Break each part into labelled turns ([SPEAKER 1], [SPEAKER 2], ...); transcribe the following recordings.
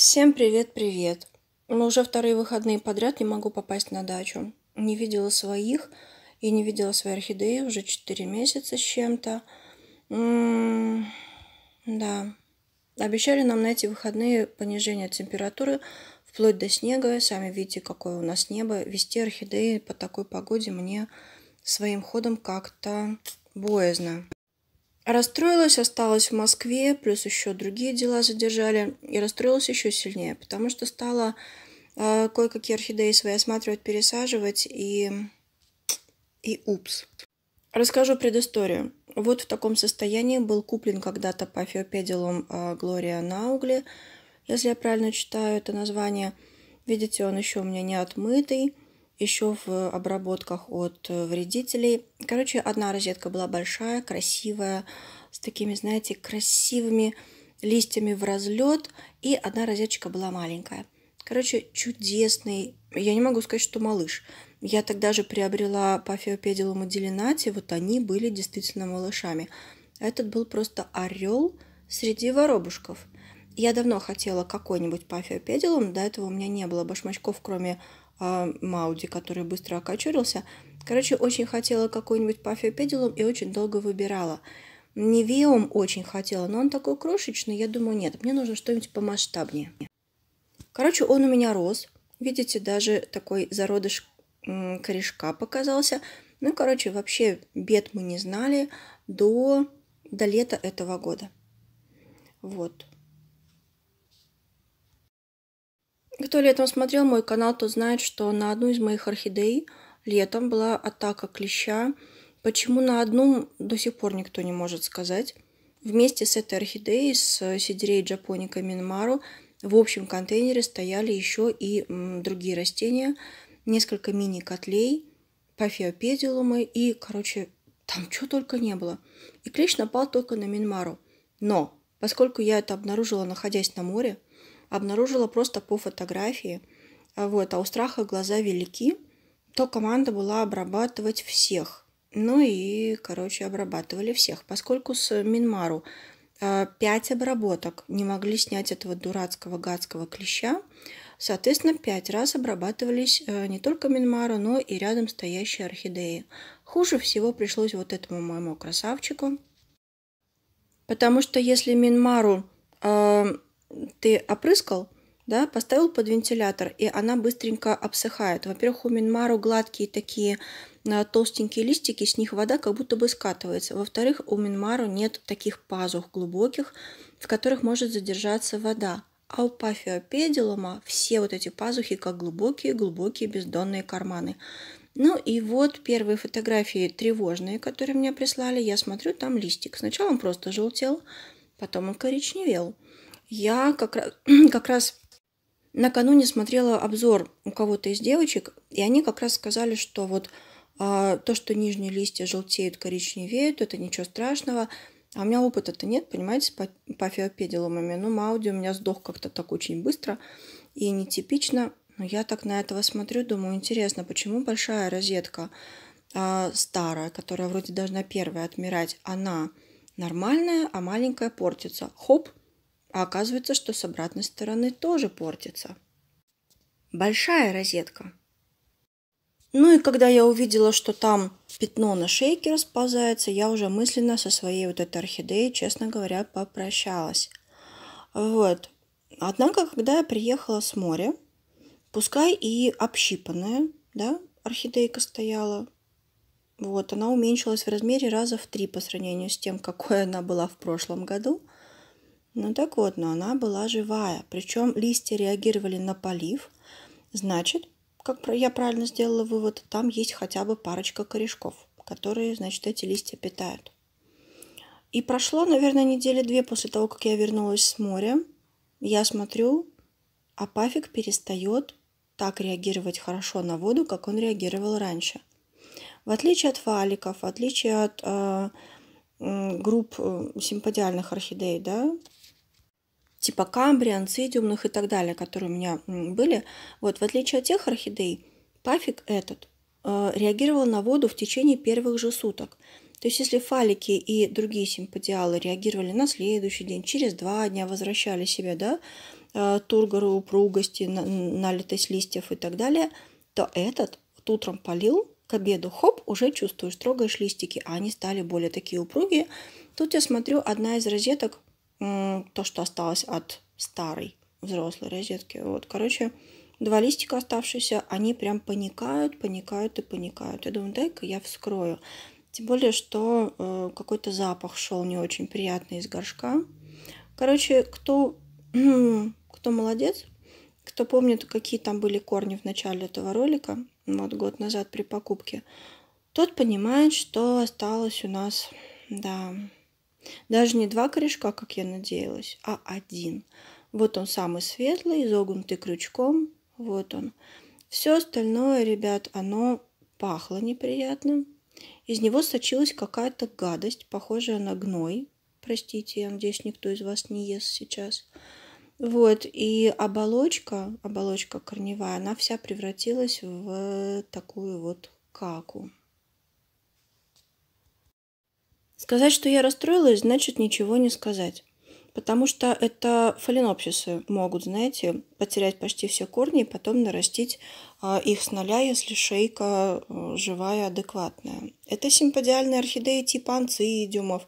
[SPEAKER 1] Всем привет-привет. Но уже вторые выходные подряд не могу попасть на дачу. Не видела своих и не видела свои орхидеи уже 4 месяца с чем-то. да. Обещали нам на эти выходные понижение температуры вплоть до снега. Сами видите, какое у нас небо. Вести орхидеи по такой погоде мне своим ходом как-то боязно. Расстроилась, осталась в Москве, плюс еще другие дела задержали. И расстроилась еще сильнее, потому что стала э, кое-какие орхидеи свои осматривать, пересаживать и... и упс. Расскажу предысторию. Вот в таком состоянии был куплен когда-то по феопедилум э, на Наугли, если я правильно читаю это название. Видите, он еще у меня не отмытый – еще в обработках от э, вредителей. Короче, одна розетка была большая, красивая, с такими, знаете, красивыми листьями в разлет, и одна розеточка была маленькая. Короче, чудесный, я не могу сказать, что малыш. Я тогда же приобрела по феопедилуму делинати, вот они были действительно малышами. Этот был просто орел среди воробушков. Я давно хотела какой-нибудь пафиопедилум, до этого у меня не было башмачков, кроме а, Мауди, который быстро окочурился. Короче, очень хотела какой нибудь пафию и очень долго выбирала. Невеум очень хотела, но он такой крошечный, я думаю, нет, мне нужно что-нибудь помасштабнее. Короче, он у меня рос. Видите, даже такой зародыш корешка показался. Ну, короче, вообще бед мы не знали до, до лета этого года. Вот. Кто летом смотрел мой канал, тот знает, что на одну из моих орхидей летом была атака клеща. Почему на одну, до сих пор никто не может сказать. Вместе с этой орхидеей, с сидерей джапоника Минмару, в общем контейнере стояли еще и другие растения, несколько мини-котлей, пафиопедилумы и, короче, там что только не было. И клещ напал только на Минмару. Но, поскольку я это обнаружила, находясь на море, обнаружила просто по фотографии. А вот, а у страха глаза велики, то команда была обрабатывать всех. Ну и, короче, обрабатывали всех. Поскольку с Минмару а, пять обработок не могли снять этого дурацкого гадского клеща, соответственно, пять раз обрабатывались а, не только Минмару, но и рядом стоящие орхидеи. Хуже всего пришлось вот этому моему красавчику, потому что если Минмару ты опрыскал, да, поставил под вентилятор, и она быстренько обсыхает. Во-первых, у Минмару гладкие такие э, толстенькие листики, с них вода как будто бы скатывается. Во-вторых, у Минмару нет таких пазух глубоких, в которых может задержаться вода. А у пафиопедилума все вот эти пазухи как глубокие-глубокие бездонные карманы. Ну и вот первые фотографии тревожные, которые мне прислали. Я смотрю, там листик. Сначала он просто желтел, потом он коричневел – я как раз, как раз накануне смотрела обзор у кого-то из девочек, и они как раз сказали, что вот а, то, что нижние листья желтеют, коричневеют, это ничего страшного. А у меня опыта-то нет, понимаете, по, по феопедилумами. Ну, Мауди у меня сдох как-то так очень быстро и нетипично. Но я так на этого смотрю, думаю, интересно, почему большая розетка а, старая, которая вроде должна первая отмирать, она нормальная, а маленькая портится. Хоп, а оказывается, что с обратной стороны тоже портится. Большая розетка. Ну и когда я увидела, что там пятно на шейке расползается, я уже мысленно со своей вот этой орхидеей, честно говоря, попрощалась. Вот. Однако, когда я приехала с моря, пускай и общипанная, да, орхидейка стояла, вот, она уменьшилась в размере раза в три по сравнению с тем, какой она была в прошлом году. Ну так вот, но она была живая. Причем листья реагировали на полив. Значит, как я правильно сделала вывод, там есть хотя бы парочка корешков, которые, значит, эти листья питают. И прошло, наверное, недели две после того, как я вернулась с моря. Я смотрю, а пафик перестает так реагировать хорошо на воду, как он реагировал раньше. В отличие от фаликов, в отличие от э, групп э, симподиальных орхидей, да, типа камбриан, цидиумных и так далее, которые у меня были. Вот, в отличие от тех орхидей, пафик этот э, реагировал на воду в течение первых же суток. То есть если фалики и другие симподиалы реагировали на следующий день, через два дня возвращали себе, да, э, тургору, упругости, на, налитость листьев и так далее, то этот вот утром полил, к обеду, хоп, уже чувствуешь, трогаешь листики, а они стали более такие упругие. Тут я смотрю, одна из розеток то, что осталось от старой взрослой розетки. Вот, короче, два листика оставшиеся, они прям паникают, паникают и паникают. Я думаю, дай-ка я вскрою. Тем более, что э, какой-то запах шел не очень приятный из горшка. Короче, кто, кто молодец, кто помнит, какие там были корни в начале этого ролика, вот год назад при покупке, тот понимает, что осталось у нас, да, даже не два корешка, как я надеялась, а один. Вот он самый светлый, изогнутый крючком. Вот он. Все остальное, ребят, оно пахло неприятно. Из него сочилась какая-то гадость, похожая на гной. Простите, я надеюсь, никто из вас не ест сейчас. Вот, и оболочка, оболочка корневая, она вся превратилась в такую вот каку. Сказать, что я расстроилась, значит ничего не сказать. Потому что это фаленопсисы могут, знаете, потерять почти все корни и потом нарастить а, их с нуля, если шейка а, живая, адекватная. Это симподиальные орхидеи типа анцидиумов.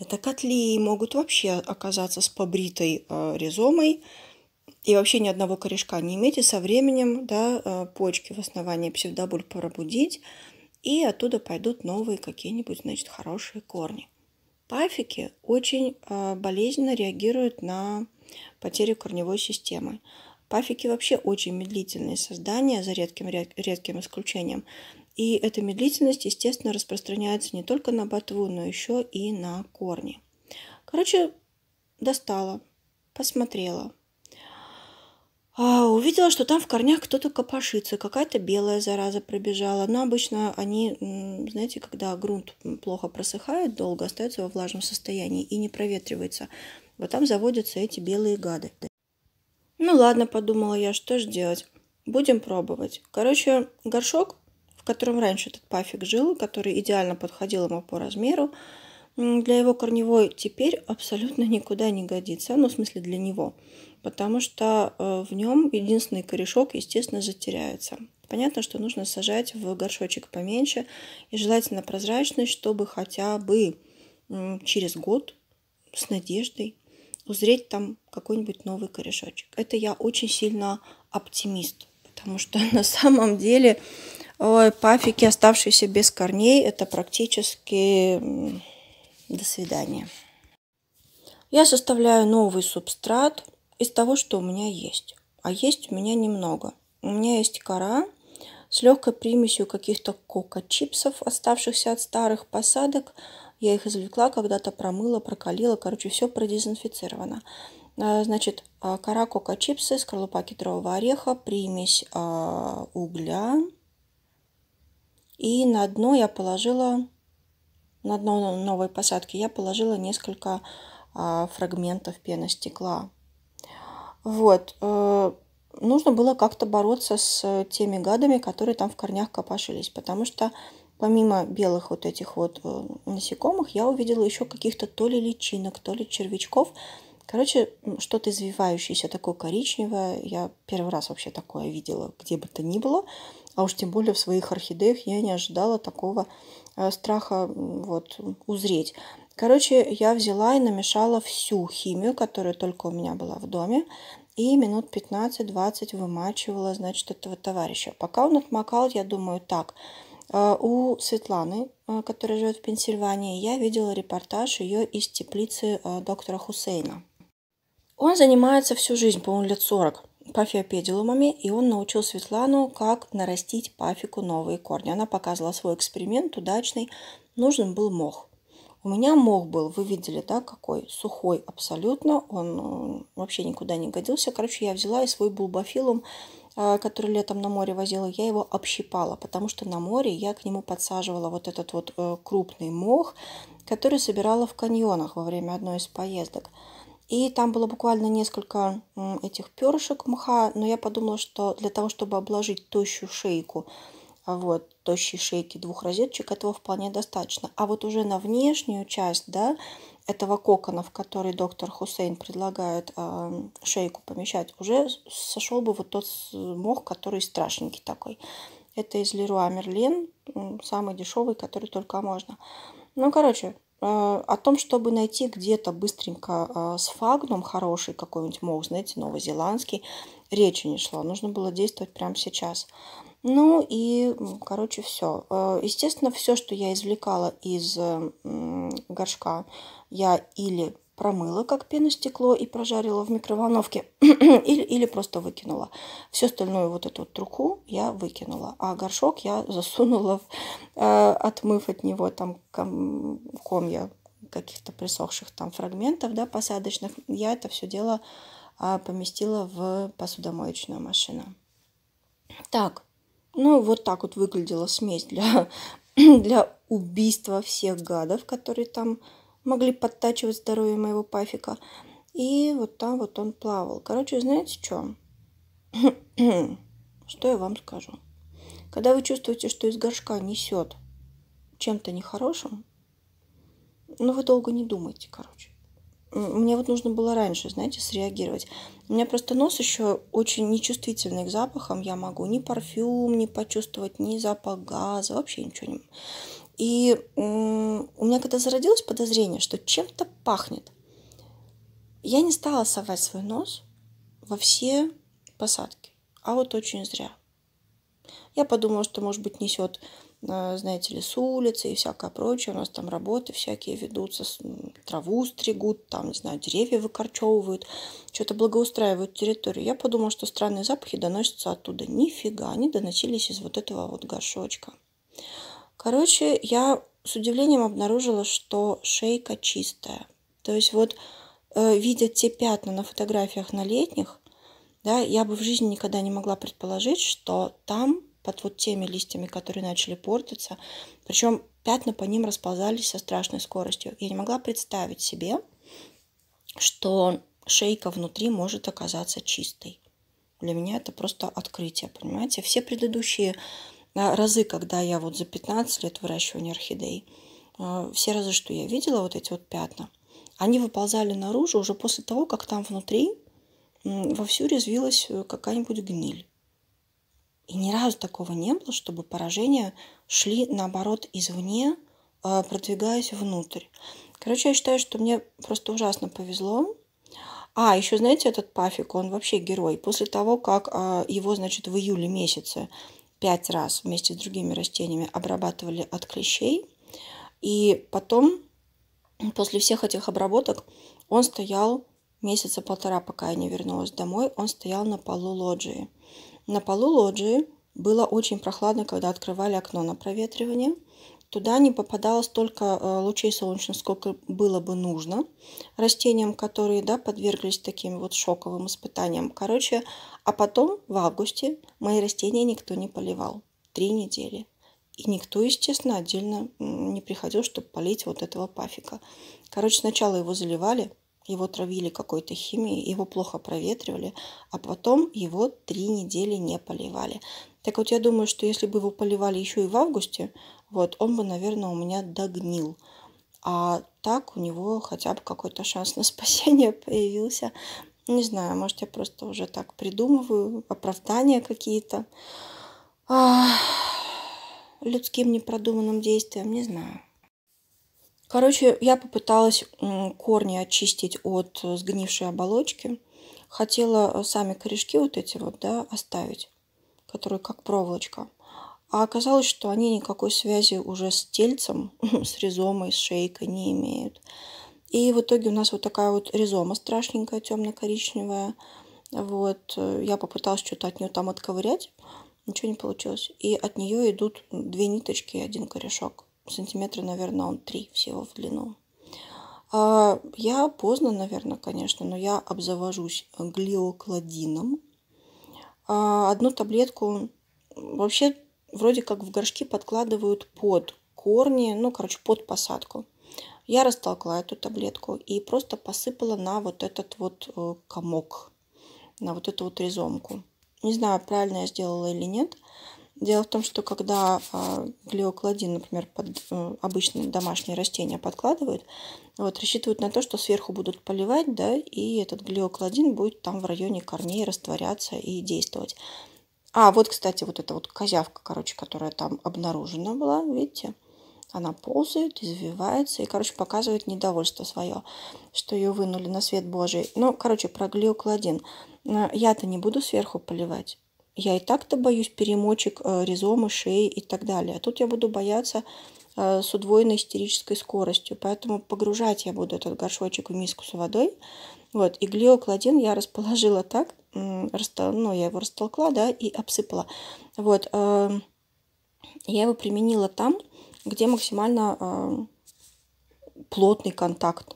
[SPEAKER 1] Это котлеи могут вообще оказаться с побритой а, ризомой и вообще ни одного корешка не иметь, и со временем да, почки в основании псевдобуль пробудить, и оттуда пойдут новые какие-нибудь, значит, хорошие корни. Пафики очень а, болезненно реагируют на потерю корневой системы. Пафики вообще очень медлительные создания, за редким, редким исключением. И эта медлительность, естественно, распространяется не только на ботву, но еще и на корни. Короче, достала, посмотрела, а, увидела, что там в корнях кто-то копошится, какая-то белая зараза пробежала. Но обычно они, знаете, когда грунт плохо просыхает, долго остается во влажном состоянии и не проветривается, вот там заводятся эти белые гады. Ну ладно, подумала я, что же делать? Будем пробовать. Короче, горшок, в котором раньше этот пафик жил, который идеально подходил ему по размеру, для его корневой теперь абсолютно никуда не годится. Ну, в смысле, для него потому что э, в нем единственный корешок, естественно, затеряется. Понятно, что нужно сажать в горшочек поменьше и желательно прозрачность, чтобы хотя бы через год с надеждой узреть там какой-нибудь новый корешочек. Это я очень сильно оптимист, потому что на самом деле ой, пафики, оставшиеся без корней, это практически до свидания. Я составляю новый субстрат – из того, что у меня есть. А есть у меня немного. У меня есть кора с легкой примесью каких-то кока-чипсов, оставшихся от старых посадок. Я их извлекла, когда-то промыла, прокалила, короче, все продезинфицировано. А, значит, а, кора кока-чипсы, скорлупа кедрового ореха, примесь а, угля. И на дно я положила, на дно новой посадки я положила несколько а, фрагментов пеностекла. Вот. Э, нужно было как-то бороться с э, теми гадами, которые там в корнях копошились, потому что помимо белых вот этих вот э, насекомых, я увидела еще каких-то то ли личинок, то ли червячков. Короче, что-то извивающееся, такое коричневое. Я первый раз вообще такое видела, где бы то ни было. А уж тем более в своих орхидеях я не ожидала такого страха вот, узреть. Короче, я взяла и намешала всю химию, которая только у меня была в доме. И минут 15-20 вымачивала, значит, этого товарища. Пока он отмокал, я думаю, так, э, у Светланы, э, которая живет в Пенсильвании, я видела репортаж ее из теплицы э, доктора Хусейна. Он занимается всю жизнь, по-моему, лет 40 пафиопедилумами, и он научил Светлану, как нарастить пафику новые корни. Она показывала свой эксперимент удачный, нужен был мох. У меня мох был, вы видели, да, какой? Сухой абсолютно, он э, вообще никуда не годился. Короче, я взяла и свой булбофилум, э, который летом на море возила, я его общипала, потому что на море я к нему подсаживала вот этот вот э, крупный мох, который собирала в каньонах во время одной из поездок. И там было буквально несколько этих перышек мха, но я подумала, что для того, чтобы обложить тощую шейку, вот, тощей шейки, двух розеточек, этого вполне достаточно. А вот уже на внешнюю часть, да, этого кокона, в который доктор Хусейн предлагает э, шейку помещать, уже сошел бы вот тот мох, который страшненький такой. Это из Леруа Мерлен, самый дешевый, который только можно. Ну, короче, э, о том, чтобы найти где-то быстренько а, сфагнум хороший какой-нибудь мох, знаете, новозеландский, речи не шло. Нужно было действовать прямо сейчас. Ну и, короче, все. Э, естественно, все, что я извлекала из э, горшка, я или промыла как пеностекло и прожарила в микроволновке, или, или просто выкинула. Все остальное вот эту вот труху я выкинула, а горшок я засунула, э, отмыв от него там ком, комья каких-то присохших там фрагментов, да, посадочных. Я это все дело э, поместила в посудомоечную машину. Так, ну, вот так вот выглядела смесь для, для убийства всех гадов, которые там могли подтачивать здоровье моего пафика. И вот там вот он плавал. Короче, знаете что? что я вам скажу? Когда вы чувствуете, что из горшка несет чем-то нехорошим, ну, вы долго не думайте, короче. Мне вот нужно было раньше, знаете, среагировать. У меня просто нос еще очень нечувствительный к запахам. Я могу ни парфюм не почувствовать, ни запах газа, вообще ничего не... И у меня когда зародилось подозрение, что чем-то пахнет, я не стала совать свой нос во все посадки. А вот очень зря. Я подумала, что, может быть, несет Э, знаете ли, с улицы и всякое прочее. У нас там работы всякие ведутся, траву стригут, там, не знаю, деревья выкорчевывают, что-то благоустраивают территорию. Я подумала, что странные запахи доносятся оттуда. Нифига, они доносились из вот этого вот горшочка. Короче, я с удивлением обнаружила, что шейка чистая. То есть вот э, видя те пятна на фотографиях на летних, да, я бы в жизни никогда не могла предположить, что там под вот теми листьями, которые начали портиться. Причем пятна по ним расползались со страшной скоростью. Я не могла представить себе, что шейка внутри может оказаться чистой. Для меня это просто открытие, понимаете? Все предыдущие а, разы, когда я вот за 15 лет выращивания орхидей, а, все разы, что я видела, вот эти вот пятна, они выползали наружу уже после того, как там внутри вовсю резвилась э, какая-нибудь гниль. И ни разу такого не было, чтобы поражения шли, наоборот, извне, а, продвигаясь внутрь. Короче, я считаю, что мне просто ужасно повезло. А, еще, знаете, этот Пафик, он вообще герой. После того, как а, его, значит, в июле месяце пять раз вместе с другими растениями обрабатывали от клещей, и потом, после всех этих обработок, он стоял месяца полтора, пока я не вернулась домой, он стоял на полу лоджии. На полу лоджии было очень прохладно, когда открывали окно на проветривание. Туда не попадало столько э, лучей солнечных, сколько было бы нужно растениям, которые да, подверглись таким вот шоковым испытаниям. Короче, а потом в августе мои растения никто не поливал. Три недели. И никто, естественно, отдельно не приходил, чтобы полить вот этого пафика. Короче, сначала его заливали – его травили какой-то химией, его плохо проветривали, а потом его три недели не поливали. Так вот, я думаю, что если бы его поливали еще и в августе, вот, он бы, наверное, у меня догнил. А так у него хотя бы какой-то шанс на спасение появился. Не знаю, может, я просто уже так придумываю оправдания какие-то людским непродуманным действиям, не знаю. Короче, я попыталась корни очистить от э, сгнившей оболочки. Хотела э, сами корешки вот эти вот, да, оставить, которые как проволочка. А оказалось, что они никакой связи уже с тельцем, с ризомой, с шейкой не имеют. И в итоге у нас вот такая вот ризома страшненькая, темно-коричневая. Вот, э, я попыталась что-то от нее там отковырять, ничего не получилось. И от нее идут две ниточки и один корешок сантиметра, наверное, он 3 всего в длину. А, я поздно, наверное, конечно, но я обзавожусь глиокладином. А, одну таблетку вообще вроде как в горшки подкладывают под корни, ну, короче, под посадку. Я растолкла эту таблетку и просто посыпала на вот этот вот э, комок, на вот эту вот резомку. Не знаю, правильно я сделала или нет, Дело в том, что когда а, глиокладин, например, под э, обычные домашние растения подкладывают, вот, рассчитывают на то, что сверху будут поливать, да, и этот глиокладин будет там в районе корней растворяться и действовать. А, вот, кстати, вот эта вот козявка, короче, которая там обнаружена была, видите? Она ползает, извивается и, короче, показывает недовольство свое, что ее вынули на свет Божий. Ну, короче, про глиокладин. Э, я-то не буду сверху поливать. Я и так-то боюсь перемочек, э, ризомы, шеи и так далее. А тут я буду бояться э, с удвоенной истерической скоростью. Поэтому погружать я буду этот горшочек в миску с водой. Вот. И глиоклодин я расположила так, растол... ну, я его растолкла, да, и обсыпала. Вот. Э, я его применила там, где максимально плотный контакт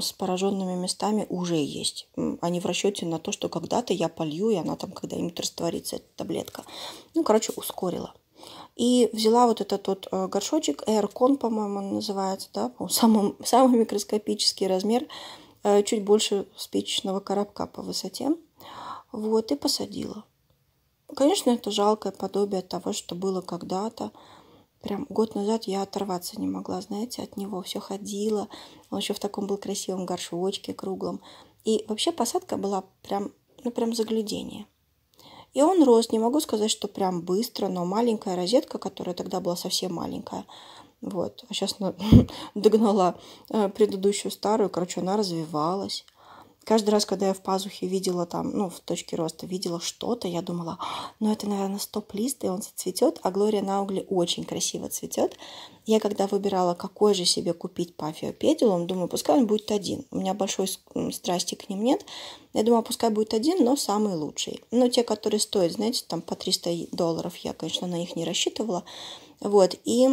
[SPEAKER 1] с пораженными местами уже есть. Они в расчете на то, что когда-то я полью, и она там когда-нибудь растворится, эта таблетка. Ну, короче, ускорила. И взяла вот этот вот э, горшочек, Aircon, по-моему, он называется, да, по самый, самый микроскопический размер, э, чуть больше спичечного коробка по высоте. Вот, и посадила. Конечно, это жалкое подобие того, что было когда-то прям год назад я оторваться не могла, знаете, от него. Все ходила. Он еще в таком был красивом горшочке круглом. И вообще посадка была прям, ну прям заглядение. И он рос, не могу сказать, что прям быстро, но маленькая розетка, которая тогда была совсем маленькая, вот, а сейчас она догнала э, предыдущую старую, короче, она развивалась. Каждый раз, когда я в пазухе видела там, ну, в точке роста, видела что-то, я думала, «А, ну, это, наверное, стоп-лист, и он зацветет, а Глория угле, очень красиво цветет. Я когда выбирала, какой же себе купить пафиопедилум, думаю, пускай он будет один. У меня большой страсти к ним нет. Я думаю, пускай будет один, но самый лучший. Но те, которые стоят, знаете, там по 300 долларов, я, конечно, на них не рассчитывала. Вот, и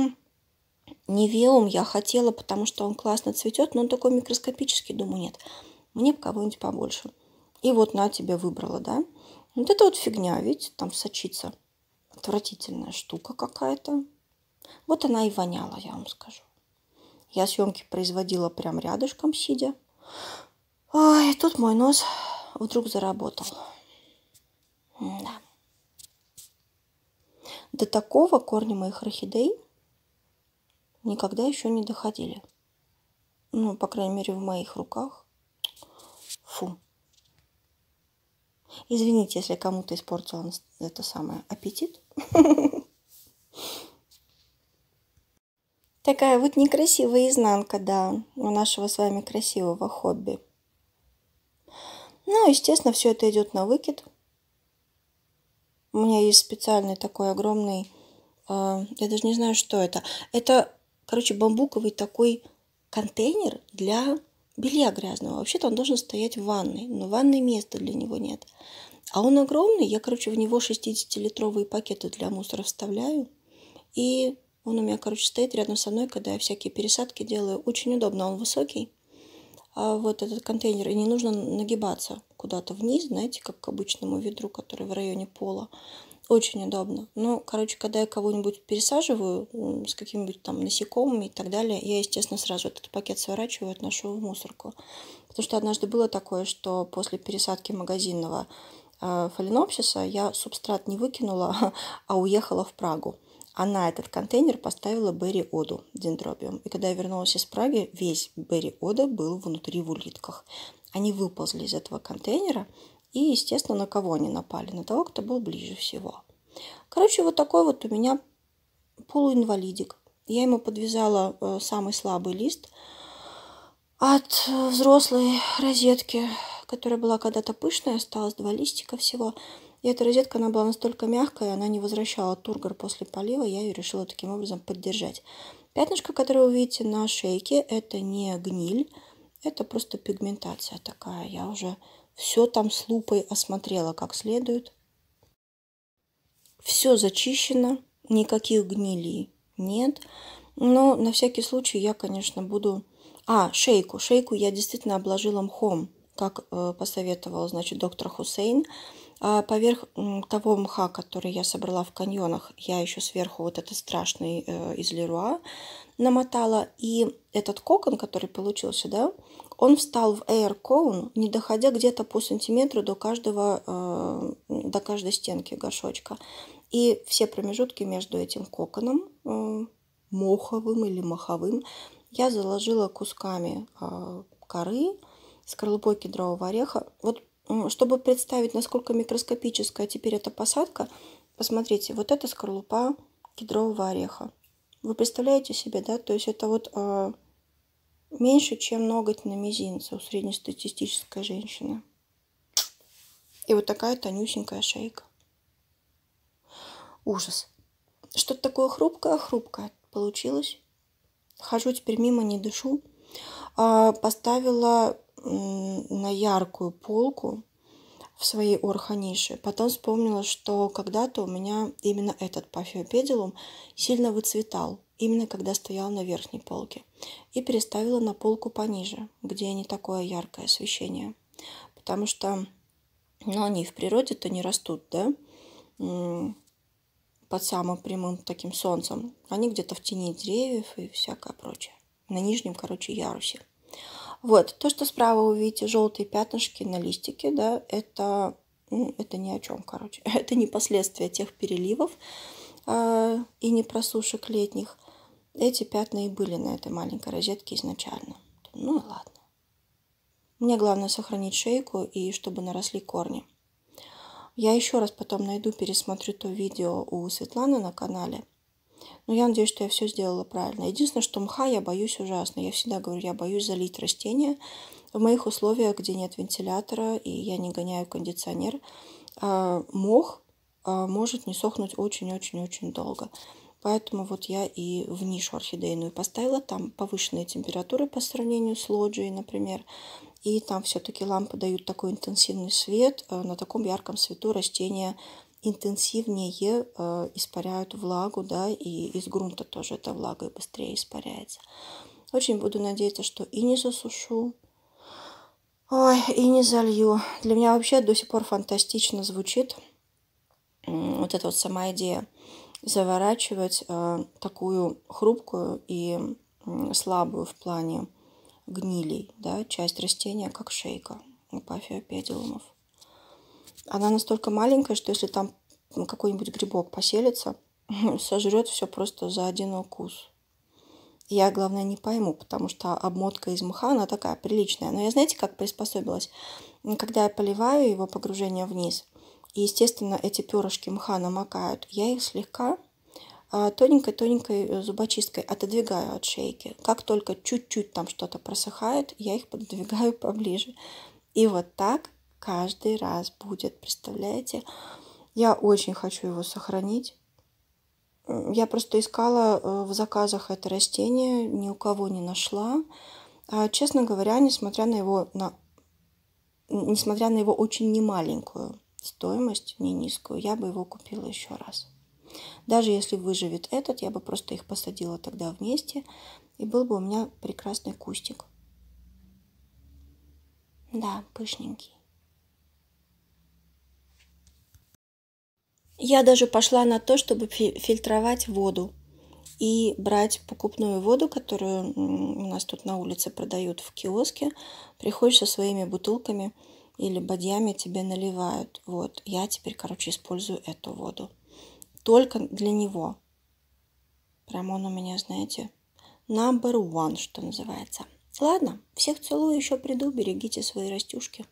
[SPEAKER 1] Невеум я хотела, потому что он классно цветет, но он такой микроскопический, думаю, нет мне бы кого-нибудь побольше. И вот на тебя выбрала, да? Вот это вот фигня, видите, там сочится. Отвратительная штука какая-то. Вот она и воняла, я вам скажу. Я съемки производила прям рядышком, сидя. Ой, тут мой нос вдруг заработал. Да. До такого корни моих орхидей никогда еще не доходили. Ну, по крайней мере, в моих руках. Фу. Извините, если кому-то испортила это самое аппетит. Такая вот некрасивая изнанка, да, у нашего с вами красивого хобби. Ну, естественно, все это идет на выкид. У меня есть специальный такой огромный, э, я даже не знаю, что это. Это, короче, бамбуковый такой контейнер для белья грязного. Вообще-то он должен стоять в ванной, но ванной места для него нет. А он огромный, я, короче, в него 60-литровые пакеты для мусора вставляю. И он у меня, короче, стоит рядом со мной, когда я всякие пересадки делаю. Очень удобно, он высокий. А вот этот контейнер, и не нужно нагибаться куда-то вниз, знаете, как к обычному ведру, который в районе пола очень удобно. Ну, короче, когда я кого-нибудь пересаживаю с какими-нибудь там насекомыми и так далее, я, естественно, сразу этот пакет сворачиваю и отношу в мусорку. Потому что однажды было такое, что после пересадки магазинного э, фаленопсиса я субстрат не выкинула, а уехала в Прагу. А на этот контейнер поставила Берри Оду дендробиум. И когда я вернулась из Праги, весь Берри Ода был внутри в улитках. Они выползли из этого контейнера, и, естественно, на кого они напали? На того, кто был ближе всего. Короче, вот такой вот у меня полуинвалидик. Я ему подвязала э, самый слабый лист от э, взрослой розетки, которая была когда-то пышная, осталось два листика всего. И эта розетка, она была настолько мягкая, она не возвращала тургор после полива, я ее решила таким образом поддержать. Пятнышко, которое вы видите на шейке, это не гниль, это просто пигментация такая. Я уже все там с лупой осмотрела как следует. Все зачищено, никаких гнилей нет. Но на всякий случай я, конечно, буду... А, шейку. Шейку я действительно обложила мхом, как э, посоветовал, значит, доктор Хусейн. А поверх того мха, который я собрала в каньонах, я еще сверху вот этот страшный э, из Леруа намотала. И этот кокон, который получился, да, он встал в air cone, не доходя где-то по сантиметру до, каждого, э, до каждой стенки горшочка. И все промежутки между этим коконом, э, моховым или маховым, я заложила кусками э, коры, скорлупой кедрового ореха. Вот чтобы представить, насколько микроскопическая теперь эта посадка, посмотрите, вот это скорлупа кедрового ореха. Вы представляете себе, да? То есть это вот меньше, чем ноготь на мизинце у среднестатистической женщины. И вот такая тонюсенькая шейка. Ужас. Что-то такое хрупкое-хрупкое получилось. Хожу теперь мимо, не дышу. А, поставила на яркую полку в своей орханише. Потом вспомнила, что когда-то у меня именно этот пафиопедилум сильно выцветал именно когда стоял на верхней полке, и переставила на полку пониже, где не такое яркое освещение. Потому что ну, они в природе-то не растут, да, под самым прямым таким солнцем. Они где-то в тени деревьев и всякое прочее. На нижнем, короче, ярусе. Вот, то, что справа вы видите желтые пятнышки на листике, да, это, ну, это ни о чем, короче. Это не последствия тех переливов э, и не просушек летних. Эти пятна и были на этой маленькой розетке изначально. Ну и ладно. Мне главное сохранить шейку и чтобы наросли корни. Я еще раз потом найду, пересмотрю то видео у Светланы на канале. Но я надеюсь, что я все сделала правильно. Единственное, что мха я боюсь ужасно. Я всегда говорю, я боюсь залить растения. В моих условиях, где нет вентилятора и я не гоняю кондиционер, а, мох а, может не сохнуть очень-очень-очень долго. Поэтому вот я и в нишу орхидейную поставила. Там повышенные температуры по сравнению с лоджией, например. И там все-таки лампы дают такой интенсивный свет. Э, на таком ярком свету растения интенсивнее э, испаряют влагу, да, и из грунта тоже эта влага и быстрее испаряется. Очень буду надеяться, что и не засушу, Ой, и не залью. Для меня вообще до сих пор фантастично звучит вот эта вот сама идея заворачивать э, такую хрупкую и слабую в плане гнилей, да, часть растения, как шейка пафиопедилумов. Она настолько маленькая, что если там какой-нибудь грибок поселится, сожрет все просто за один укус. Я, главное, не пойму, потому что обмотка из мха, она такая приличная. Но я, знаете, как приспособилась? Когда я поливаю его погружение вниз, и, естественно, эти перышки мха намокают. Я их слегка а, тоненькой-тоненькой э, зубочисткой отодвигаю от шейки. Как только чуть-чуть там что-то просыхает, я их пододвигаю поближе. И вот так каждый раз будет, представляете? Я очень хочу его сохранить. Я просто искала э, в заказах это растение, ни у кого не нашла. А, честно говоря, несмотря на его, на, несмотря на его очень немаленькую стоимость не низкую, я бы его купила еще раз. Даже если выживет этот, я бы просто их посадила тогда вместе, и был бы у меня прекрасный кустик. Да, пышненький. Я даже пошла на то, чтобы фильтровать воду и брать покупную воду, которую у нас тут на улице продают в киоске. Приходишь со своими бутылками – или бадьями тебе наливают. Вот, я теперь, короче, использую эту воду. Только для него. Прям он у меня, знаете, number one, что называется. Ладно, всех целую, еще приду, берегите свои растюшки.